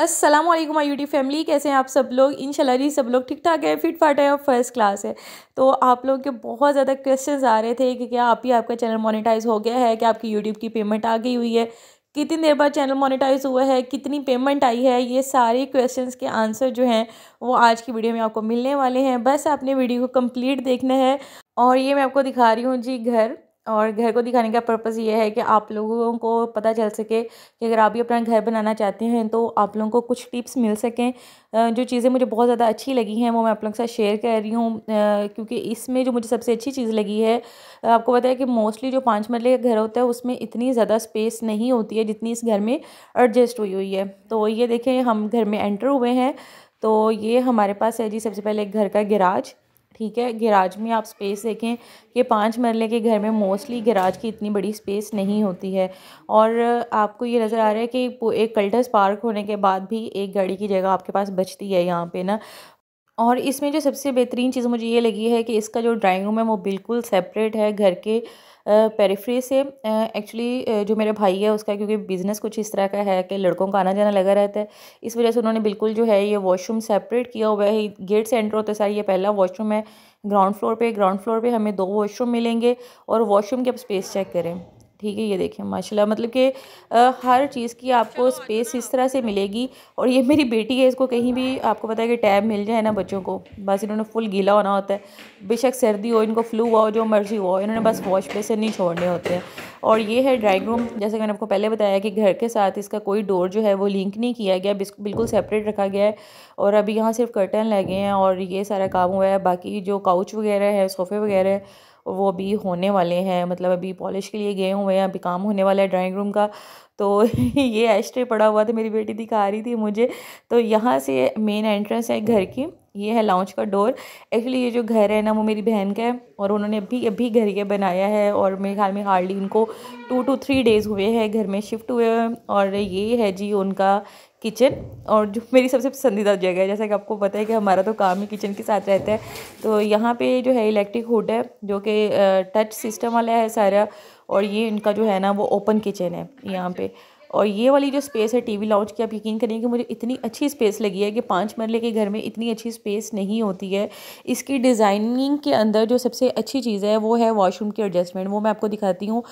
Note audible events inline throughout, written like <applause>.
Aslam my YouTube family कैसे हैं आप सब लोग इन जी सब लोग ठीक ठाक है फिट फाट है और फर्स्ट क्लास है तो आप लोग के बहुत ज़्यादा क्वेश्चन आ रहे थे कि क्या आप ही आपका चैनल मोनेटाइज हो गया है कि आपकी यूट्यूब की पेमेंट आ गई हुई है कितनी देर बाद चैनल मोनेटाइज हुआ है कितनी पेमेंट आई है ये सारे क्वेश्चन के आंसर जो हैं वो आज की वीडियो में आपको मिलने वाले हैं बस आपने वीडियो को कम्प्लीट देखना है और ये मैं आपको दिखा रही हूँ जी घर और घर को दिखाने का पर्पज़ ये है कि आप लोगों को पता चल सके कि अगर आप भी अपना घर बनाना चाहते हैं तो आप लोगों को कुछ टिप्स मिल सकें जो चीज़ें मुझे बहुत ज़्यादा अच्छी लगी हैं वो मैं आप लोगों के साथ शेयर कर रही हूँ क्योंकि इसमें जो मुझे सबसे अच्छी चीज़ लगी है आपको पता है कि मोस्टली जो पाँच मरले का घर होता है उसमें इतनी ज़्यादा स्पेस नहीं होती है जितनी इस घर में एडजस्ट हुई हुई है तो ये देखें हम घर में एंटर हुए हैं तो ये हमारे पास है जी सबसे पहले घर का गिराज ठीक है गैराज में आप स्पेस देखें कि पाँच मरले के घर में मोस्टली गैराज की इतनी बड़ी स्पेस नहीं होती है और आपको ये नज़र आ रहा है कि एक कल्टस पार्क होने के बाद भी एक गाड़ी की जगह आपके पास बचती है यहाँ पे ना और इसमें जो सबसे बेहतरीन चीज़ मुझे ये लगी है कि इसका जो ड्राइंग रूम है वो बिल्कुल सेपरेट है घर के पेरीफ्री से एक्चुअली जो मेरे भाई है उसका क्योंकि बिज़नेस कुछ इस तरह का है कि लड़कों का आना जाना लगा रहता है इस वजह से उन्होंने बिल्कुल जो है ये वॉशरूम सेपरेट किया हुआ है गेट से एंटर होते सर सार ये पहला वॉशरूम है ग्राउंड फ्लोर पे ग्राउंड फ्लोर पे हमें दो वॉशरूम मिलेंगे और वॉशरूम की आप स्पेस चेक करें ठीक है ये देखें माशाल्लाह मतलब कि हर चीज़ की आपको स्पेस इस तरह से मिलेगी और ये मेरी बेटी है इसको कहीं भी आपको पता है कि टैब मिल जाए ना बच्चों को बस इन्होंने फुल गीला होना होता है बेशक सर्दी हो इनको फ्लू हुआ हो जो मर्जी हुआ हो इन्होंने बस वॉश बेसन नहीं छोड़ने होते हैं और ये है ड्राइंग रूम जैसे मैंने आपको पहले बताया कि घर के साथ इसका कोई डोर जो है वो लिंक नहीं किया गया बिल्कुल सेपरेट रखा गया है और अभी यहाँ सिर्फ कर्टन लगे हैं और ये सारा काम हुआ है बाकी जो काउच वगैरह है सोफ़े वगैरह वो अभी होने वाले हैं मतलब अभी पॉलिश के लिए गए हुए हैं अभी काम होने वाला है ड्राइंग रूम का तो <laughs> ये एस्ट्रे पड़ा हुआ था मेरी बेटी दिखा रही थी मुझे तो यहाँ से मेन एंट्रेंस है घर की ये है लाउंज का डोर एक्चुअली ये जो घर है ना वो मेरी बहन का है और उन्होंने अभी अभी घर ये बनाया है और मेरे ख्याल में हार्डली उनको टू टू थ्री डेज़ हुए हैं घर में शिफ्ट हुए हैं और ये है जी उनका किचन और जो मेरी सबसे पसंदीदा जगह है जैसा कि आपको पता है कि हमारा तो काम ही किचन के साथ रहता है तो यहाँ पे जो है इलेक्ट्रिक हुड है जो कि टच सिस्टम वाला है सारा और ये इनका जो है ना वो ओपन किचन है यहाँ पे और ये वाली जो स्पेस है टीवी लाउंज की आप यकीन करें कि मुझे इतनी अच्छी स्पेस लगी है कि पाँच मरले के घर में इतनी अच्छी स्पेस नहीं होती है इसकी डिज़ाइनिंग के अंदर जो सबसे अच्छी चीज़ है वो है वॉशरूम की एडजस्टमेंट वो मैं आपको दिखाती हूँ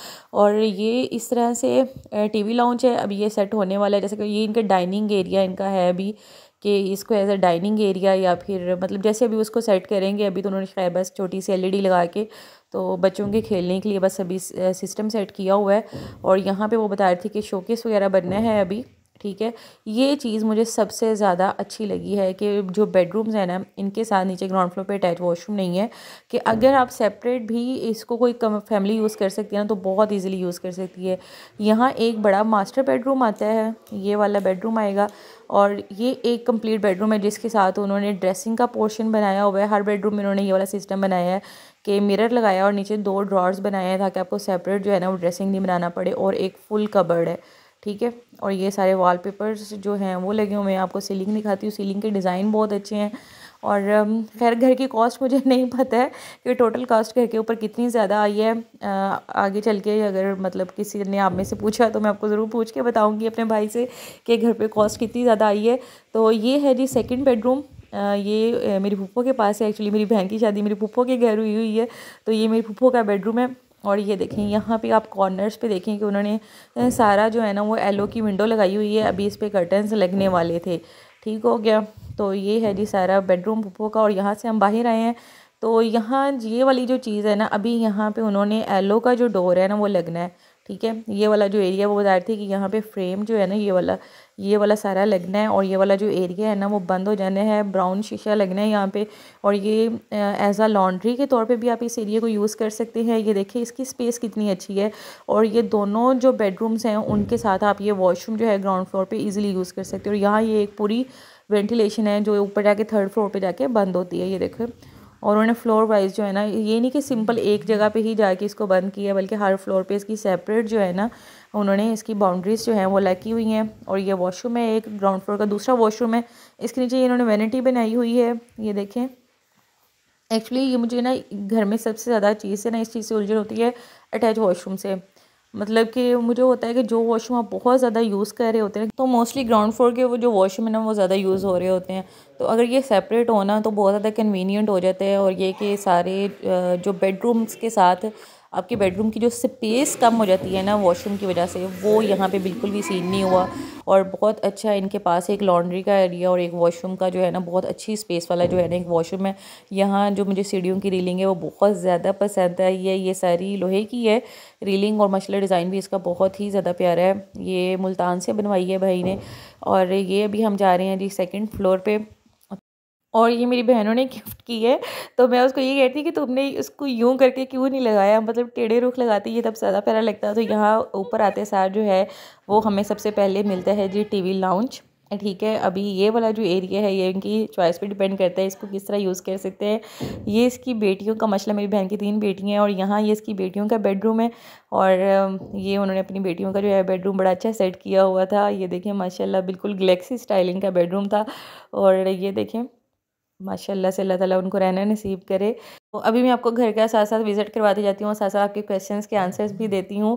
और ये इस तरह से टी लाउंज है अब ये सेट होने वाला है जैसे कि ये इनका डाइनिंग एरिया इनका है अभी कि इसको एज अ डाइनिंग एरिया या फिर मतलब जैसे अभी उसको सेट करेंगे अभी तो उन्होंने शायद बस छोटी सी एलईडी लगा के तो बच्चों के खेलने के लिए बस अभी सिस्टम सेट किया हुआ है और यहाँ पे वो बता रही थी कि शोकेस वगैरह बनना है अभी ठीक है ये चीज़ मुझे सबसे ज़्यादा अच्छी लगी है कि जो बेडरूम्स हैं ना इनके साथ नीचे ग्राउंड फ्लोर पे अटैच वॉशरूम नहीं है कि अगर आप सेपरेट भी इसको कोई कम फैमिली यूज़ कर सकती है ना तो बहुत इजीली यूज़ कर सकती है यहाँ एक बड़ा मास्टर बेडरूम आता है ये वाला बेडरूम आएगा और ये एक कंप्लीट बेडरूम है जिसके साथ उन्होंने ड्रेसिंग का पोर्शन बनाया हुआ है हर बेडरूम में उन्होंने ये वाला सिस्टम बनाया है के मिरर लगाया और नीचे दो ड्रॉर्स बनाए हैं ताकि आपको सेपरेट जो है ना वो ड्रेसिंग नहीं बनाना पड़े और एक फुल कबर्ड है ठीक है और ये सारे वॉलपेपर्स जो हैं वो लगे हुए हैं आपको सीलिंग दिखाती हूँ सीलिंग के डिज़ाइन बहुत अच्छे हैं और खैर घर की कॉस्ट मुझे <laughs> नहीं पता है कि टोटल कॉस्ट घर के ऊपर कितनी ज़्यादा आई है आगे चल के अगर मतलब किसी ने आप में से पूछा तो मैं आपको ज़रूर पूछ के बताऊँगी अपने भाई से कि घर पे कॉस्ट कितनी ज़्यादा आई है तो ये है जी सेकंड बेडरूम ये मेरी फूफो के पास है एक्चुअली मेरी बहन की शादी मेरी फूफो के घर हुई हुई है तो ये मेरी फूफो का बेडरूम है और ये देखें यहाँ पे आप कॉर्नर्स पे देखें कि उन्होंने सारा जो है ना वो एलो की विंडो लगाई हुई है अभी इस पर कर्टन्स लगने वाले थे ठीक हो गया तो ये है जी सारा बेडरूम पुप्पो का और यहाँ से हम बाहर आए हैं तो यहाँ ये वाली जो चीज़ है ना अभी यहाँ पे उन्होंने एलो का जो डोर है ना वो लगना है ठीक है ये वाला जो एरिया वो बता रहे थे कि यहाँ पे फ्रेम जो है ना ये वाला ये वाला सारा लगना है और ये वाला जो एरिया है ना वो बंद हो जाना है ब्राउन शीशा लगना है यहाँ पे और ये एज आ लॉन्ड्री के तौर पे भी आप इस एरिया को यूज़ कर सकते हैं ये देखिए इसकी स्पेस कितनी अच्छी है और ये दोनों जो बेडरूम्स हैं उनके साथ आप ये वॉशरूम जो है ग्राउंड फ्लोर पर ईजिली यूज़ कर सकते हो और यहाँ ये एक पूरी वेंटिलेशन है जो ऊपर जाके थर्ड फ्लोर पर जाके बंद होती है ये देखो और उन्होंने फ्लोर वाइज जो है ना ये नहीं कि सिंपल एक जगह पे ही जाके इसको बंद किया बल्कि हर फ्लोर पे इसकी सेपरेट जो है ना उन्होंने इसकी बाउंड्रीज़ जो हैं वो लगी हुई हैं और ये वॉशरूम है एक ग्राउंड फ्लोर का दूसरा वॉशरूम है इसके नीचे इन्होंने वेनिटी बनाई हुई है ये देखें एक्चुअली ये मुझे ना घर में सबसे ज़्यादा चीज़ है ना इस चीज़ से उलझन होती है अटैच वॉशरूम से मतलब कि मुझे होता है कि जो वॉशरूम आप बहुत ज़्यादा यूज़ कर रहे होते हैं तो मोस्टली ग्राउंड फ्लोर के वो जो वॉशरूम है ना वो ज़्यादा यूज़ हो रहे होते हैं तो अगर ये सेपरेट होना तो बहुत ज़्यादा कन्वीनियंट हो जाता है और ये कि सारे जो बेडरूम्स के साथ आपके बेडरूम की जो स्पेस कम हो जाती है ना वॉशरूम की वजह से वो यहाँ पे बिल्कुल भी सीन नहीं हुआ और बहुत अच्छा इनके पास एक लॉन्ड्री का एरिया और एक वॉशरूम का जो है ना बहुत अच्छी स्पेस वाला जो है ना एक वॉशरूम है यहाँ जो मुझे सीढ़ियों की रीलिंग है वो बहुत ज़्यादा पसंद आई है ये सारी लोहे की है रीलिंग और मछला डिज़ाइन भी इसका बहुत ही ज़्यादा प्यारा है ये मुल्तान से बनवाई है भाई ने और ये अभी हम जा रहे हैं जी सेकेंड फ्लोर पर और ये मेरी बहनों ने गिफ्ट की है तो मैं उसको ये कहती कि तुमने इसको यूँ करके क्यों नहीं लगाया मतलब टेढ़े रुख लगाती ये तब ज़्यादा प्यारा लगता है तो यहाँ ऊपर आते सार जो है वो हमें सबसे पहले मिलता है जी टीवी लाउंज ठीक है अभी ये वाला जो एरिया है ये इनकी चॉइस पे डिपेंड करता है इसको किस तरह यूज़ कर सकते हैं ये इसकी बेटियों का मसला मेरी बहन की तीन बेटियाँ हैं और यहाँ ये इसकी बेटियों का बेडरूम है और ये उन्होंने अपनी बेटियों का जो है बेडरूम बड़ा अच्छा सेट किया हुआ था ये देखें माशाल्लाह बिल्कुल गलेक्सी स्टाइलिंग का बेडरूम था और ये देखें माशाल्लाह से अल्लाह ताला उनको रहना नसीब करे तो अभी मैं आपको घर का साथ साथ विज़िट करवाती जाती हूँ और साथ साथ आपके क्वेश्चंस के आंसर्स भी देती हूँ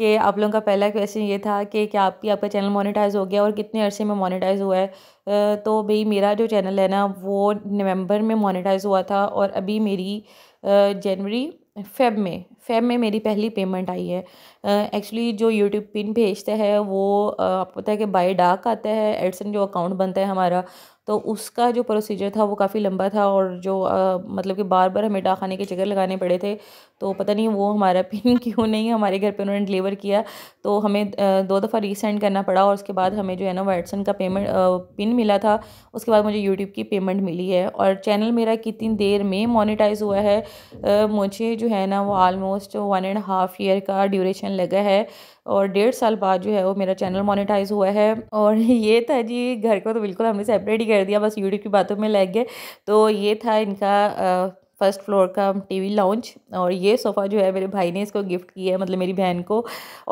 कि आप लोगों का पहला क्वेश्चन ये था कि क्या आपकी आपका चैनल मोनेटाइज हो गया और कितने अरसे में मोनेटाइज हुआ है तो भाई मेरा जो चैनल है ना वो नवंबर में मोनेटाइज हुआ था और अभी मेरी जनवरी फेब में फेब में मेरी पहली पेमेंट आई है एक्चुअली जो यूट्यूब पिन भेजता है वो आपको पता है कि बाय डाक आता है एडसन जो अकाउंट बनता है हमारा तो उसका जो प्रोसीजर था वो काफ़ी लंबा था और जो आ, मतलब कि बार बार हमें डाखाने के चक्कर लगाने पड़े थे तो पता नहीं वो हमारा पिन <laughs> क्यों नहीं हमारे घर पे उन्होंने डिलीवर किया तो हमें दो दफ़ा रीसेंड करना पड़ा और उसके बाद हमें जो है ना वाइटसन का पेमेंट पिन मिला था उसके बाद मुझे यूट्यूब की पेमेंट मिली है और चैनल मेरा कितनी देर में मोनिटाइज हुआ है मुझे जो है ना वो almost one and half year का ड्यूरेशन लगा है और डेढ़ साल बाद जो है वो मेरा चैनल मोनेटाइज हुआ है और <laughs> ये था जी घर को तो बिल्कुल हमने सेपरेट ही कर दिया बस यूट्यूब की बातों में लग गए तो ये था इनका फर्स्ट फ्लोर का टीवी लाउंज और ये सोफ़ा जो है मेरे भाई ने इसको गिफ्ट किया है मतलब मेरी बहन को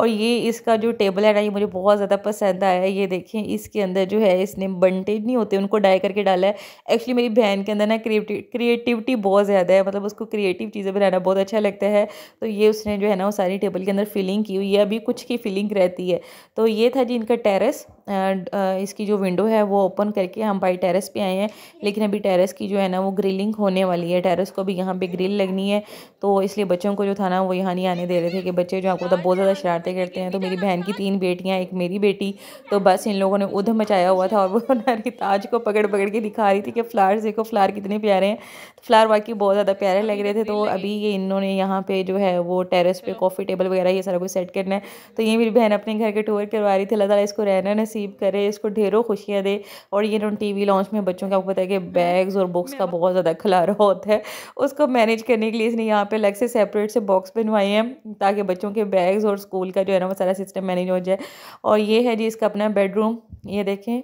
और ये इसका जो टेबल है ना ये मुझे बहुत ज़्यादा पसंद आया है ये देखें इसके अंदर जो है इसने बंटेज नहीं होते उनको डाई करके डाला है एक्चुअली मेरी बहन के अंदर ना क्रिएटिव क्रिएटिविटी बहुत ज़्यादा है मतलब उसको क्रिएटिव चीज़ें बनाना बहुत अच्छा लगता है तो ये उसने जो है ना वो सारी टेबल के अंदर फिलिंग की हुई है अभी कुछ की फिलिंग रहती है तो ये था जी इनका टेरस इसकी जो विंडो है वो ओपन करके हम भाई टेरेस पे आए हैं लेकिन अभी टेरेस की जो है ना वो ग्रिलिंग होने वाली है टेरेस को भी यहाँ पे ग्रिल लगनी है तो इसलिए बच्चों को जो था ना वो यहाँ नहीं आने दे रहे थे कि बच्चे जो आपको तो बहुत ज़्यादा शरारतें करते हैं तो मेरी बहन की तीन बेटियाँ एक मेरी बेटी तो बस इन लोगों ने उधम मचाया हुआ था और वो <laughs> ताज को पकड़ पकड़ के दिखा रही थी कि फ्लार देखो फ्लार कितने प्यारे हैं फ्लार तो वाकई बहुत ज़्यादा प्यारे लग रहे थे तो अभी ये इन्होंने यहाँ पे जो है वो टेरेस पे कॉफ़ी टेबल वगैरह ये सारा कुछ सेट करना है तो ये मेरी बहन अपने घर के टूर करवा रही थी अल्लाह ताला इसको रहना नसीब नसीब करे इसको ढेरों खुशियाँ दे और ये टी वी लॉन्च में बच्चों का आपको पता है कि बैग्स हाँ। और बुक्स का बहुत ज़्यादा खलारा होता है उसको मैनेज करने के लिए इसने यहाँ पे अलग से सेपरेट से बॉक्स बनवाए हैं ताकि बच्चों के बैग्स और स्कूल का जो है ना वो सारा सिस्टम मैनेज हो जाए और ये है जी इसका अपना बेडरूम ये देखें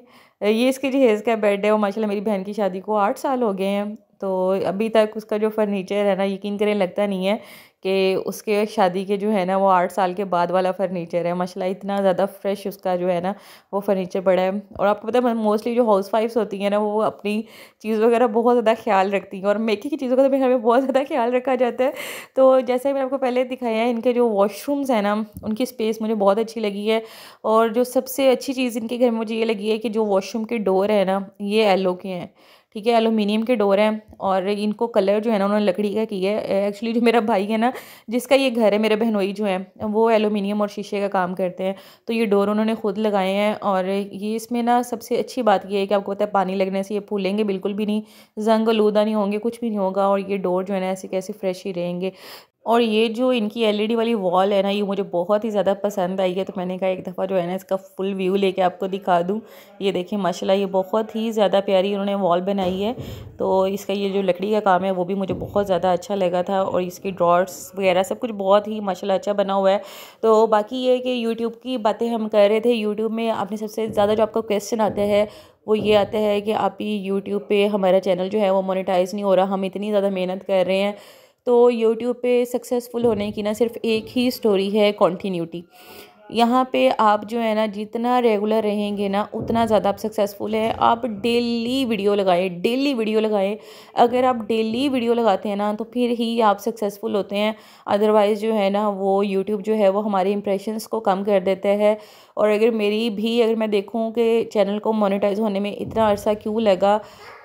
ये इसकी जहेज़ का बेड है वो माशाल्लाह मेरी बहन की शादी को आठ साल हो गए हैं तो अभी तक उसका जो फर्नीचर है ना यकीन करें लगता नहीं है कि उसके शादी के जो है ना वो आठ साल के बाद वाला फर्नीचर है मसला इतना ज़्यादा फ्रेश उसका जो है ना वो फर्नीचर पड़ा है और आपको पता है मोस्टली जो हाउस वाइफ्स होती हैं ना वो अपनी चीज़ वगैरह बहुत ज़्यादा ख्याल रखती हैं और मेके की चीज़ों का तो घर में बहुत ज़्यादा ख्याल रखा जाता है तो जैसे मैंने आपको पहले दिखाया है इनके जो वॉशरूम्स हैं ना उनकी स्पेस मुझे बहुत अच्छी लगी है और जो सबसे अच्छी चीज़ इनके घर में मुझे ये लगी है कि जो वॉशरूम के डोर है ना ये एलो के हैं ठीक है एलुमिनियम के डोर हैं और इनको कलर जो है ना उन्होंने लकड़ी का किया है एक्चुअली जो मेरा भाई है ना जिसका ये घर है मेरे बहनोई जो है वो एलुमिनियम और शीशे का काम करते हैं तो ये डोर उन्होंने खुद लगाए हैं और ये इसमें ना सबसे अच्छी बात यह है कि आपको पता है पानी लगने से ये फूलेंगे बिल्कुल भी नहीं जंग आलूदा नहीं होंगे कुछ भी नहीं होगा और ये डोर जो है ना ऐसे कैसे फ्रेश ही रहेंगे और ये जो इनकी एलईडी e वाली वॉल है ना ये मुझे बहुत ही ज़्यादा पसंद आई है तो मैंने कहा एक दफ़ा जो है ना इसका फुल व्यू लेके आपको दिखा दूँ ये देखिए माशाल्लाह ये बहुत ही ज़्यादा प्यारी उन्होंने वॉल बनाई है तो इसका ये जो लकड़ी का काम है वो भी मुझे बहुत ज़्यादा अच्छा लगा था और इसकी ड्रॉर्स वगैरह सब कुछ बहुत ही माशाला अच्छा बना हुआ है तो बाकी ये कि यूट्यूब की बातें हम कर रहे थे यूट्यूब में आपने सबसे ज़्यादा जो आपका क्वेश्चन आता है वो ये आता है कि आप ही यूट्यूब पर हमारा चैनल जो है वो मोनिटाइज़ नहीं हो रहा हम इतनी ज़्यादा मेहनत कर रहे हैं तो यूट्यूब पे सक्सेसफुल होने की ना सिर्फ एक ही स्टोरी है कॉन्टीन्यूटी यहाँ पे आप जो है ना जितना रेगुलर रहेंगे ना उतना ज़्यादा आप सक्सेसफुल है आप डेली वीडियो लगाए डेली वीडियो लगाए अगर आप डेली वीडियो लगाते हैं ना तो फिर ही आप सक्सेसफुल होते हैं अदरवाइज़ जो है ना वो यूट्यूब जो है वो हमारे इंप्रेशंस को कम कर देता है और अगर मेरी भी अगर मैं देखूँ कि चैनल को मोनिटाइज होने में इतना अर्सा क्यों लगा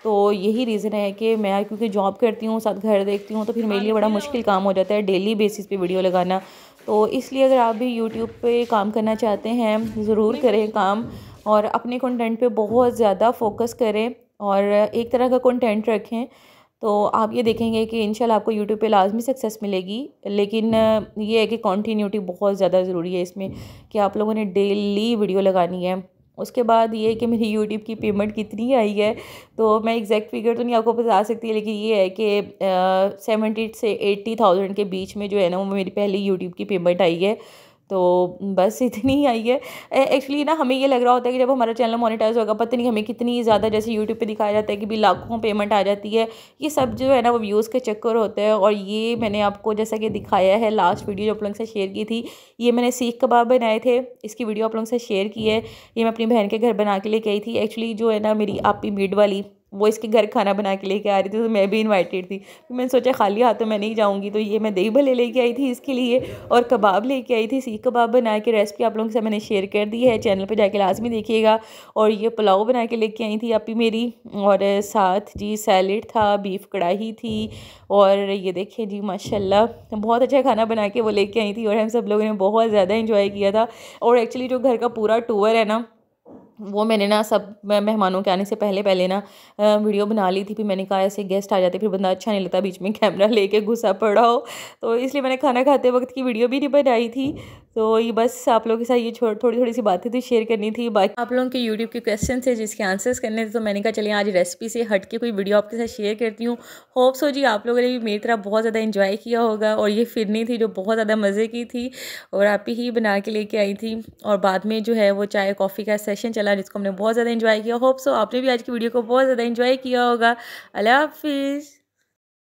तो यही रीज़न है कि मैं क्योंकि जॉब करती हूँ साथ घर देखती हूँ तो फिर मेरे लिए बड़ा हाँ मुश्किल हाँ। काम हो जाता है डेली बेसिस पे वीडियो लगाना तो इसलिए अगर आप भी यूट्यूब पे काम करना चाहते हैं ज़रूर करें काम और अपने कंटेंट पे बहुत ज़्यादा फोकस करें और एक तरह का कंटेंट रखें तो आप ये देखेंगे कि इंशाल्लाह आपको यूट्यूब पे लाजमी सक्सेस मिलेगी लेकिन ये है कि कॉन्टीन्यूटी बहुत ज़्यादा ज़रूरी है इसमें कि आप लोगों ने डेली वीडियो लगानी है उसके बाद ये कि मेरी यूट्यूब की पेमेंट कितनी आई है तो मैं एग्जैक्ट फिगर तो नहीं आपको बता सकती लेकिन ये है कि सेवेंटी से एट्टी थाउजेंड के बीच में जो है ना वो मेरी पहली यूट्यूब की पेमेंट आई है तो बस इतनी ही आई है एक्चुअली ना हमें ये लग रहा होता है कि जब हमारा चैनल मोनेटाइज होगा पता नहीं हमें कितनी ज़्यादा जैसे यूट्यूब पे दिखाया जाता है कि भी लाखों पेमेंट आ जाती है ये सब जो है ना वो व्यूज़ के चक्कर होते हैं और ये मैंने आपको जैसा कि दिखाया है लास्ट वीडियो जो आप लोग से शेयर की थी ये मैंने सीख कबाब बनाए थे इसकी वीडियो आप लोग से शेयर की है ये मैं अपनी बहन के घर बना के लेके आई थी एक्चुअली जो है ना मेरी आपी मीड वाली वो इसके घर खाना बना के लेके आ रही थी तो मैं भी इनवाइटेड थी मैंने सोचा खाली हाथों मैं नहीं जाऊँगी तो ये मैं दही भले लेके आई थी इसके लिए और कबाब लेके आई थी सीख कबाब बना के रेसिपी आप लोगों से मैंने शेयर कर दी है चैनल पर जाके लाजमी देखिएगा और ये पुलाव बना के लेके आई थी आप ही मेरी और साथ जी सैलड था बीफ कढ़ाई थी और ये देखिए जी माशा बहुत अच्छा खाना बना के वो लेके आई थी और हम सब लोगों ने बहुत ज़्यादा इंजॉय किया था और एक्चुअली जो घर का पूरा टूर है ना वो मैंने ना सब मेहमानों के आने से पहले पहले ना वीडियो बना ली थी फिर मैंने कहा ऐसे गेस्ट आ जाते फिर बंदा अच्छा नहीं लगता बीच में कैमरा <laughs> लेके घुसा पड़ा हो तो इसलिए मैंने खाना खाते वक्त की वीडियो भी नहीं बनाई थी तो ये बस आप लोगों के साथ ये थोड़ी थोड़ी सी बातें थी शेयर करनी थी बाकी आप लोगों के यूट्यूब के क्वेश्चन थे जिसके आंसर्स करने थे तो मैंने कहा चलिए आज रेसिपी से हट के कोई वीडियो आपके साथ शेयर करती हूँ होप्स हो जी आप लोगों ने भी मेरी तरह बहुत ज़्यादा इन्जॉय किया होगा और ये फिरनी थी जो बहुत ज़्यादा मज़े की थी और आप ही बना के लेके आई थी और बाद में जो है वो चाय कॉफ़ी का सेशन चला जिसको हमने बहुत ज़्यादा इन्जॉय किया होप्स हो आपने भी आज की वीडियो को बहुत ज़्यादा इन्जॉय किया होगा अल्लाह हाफिज़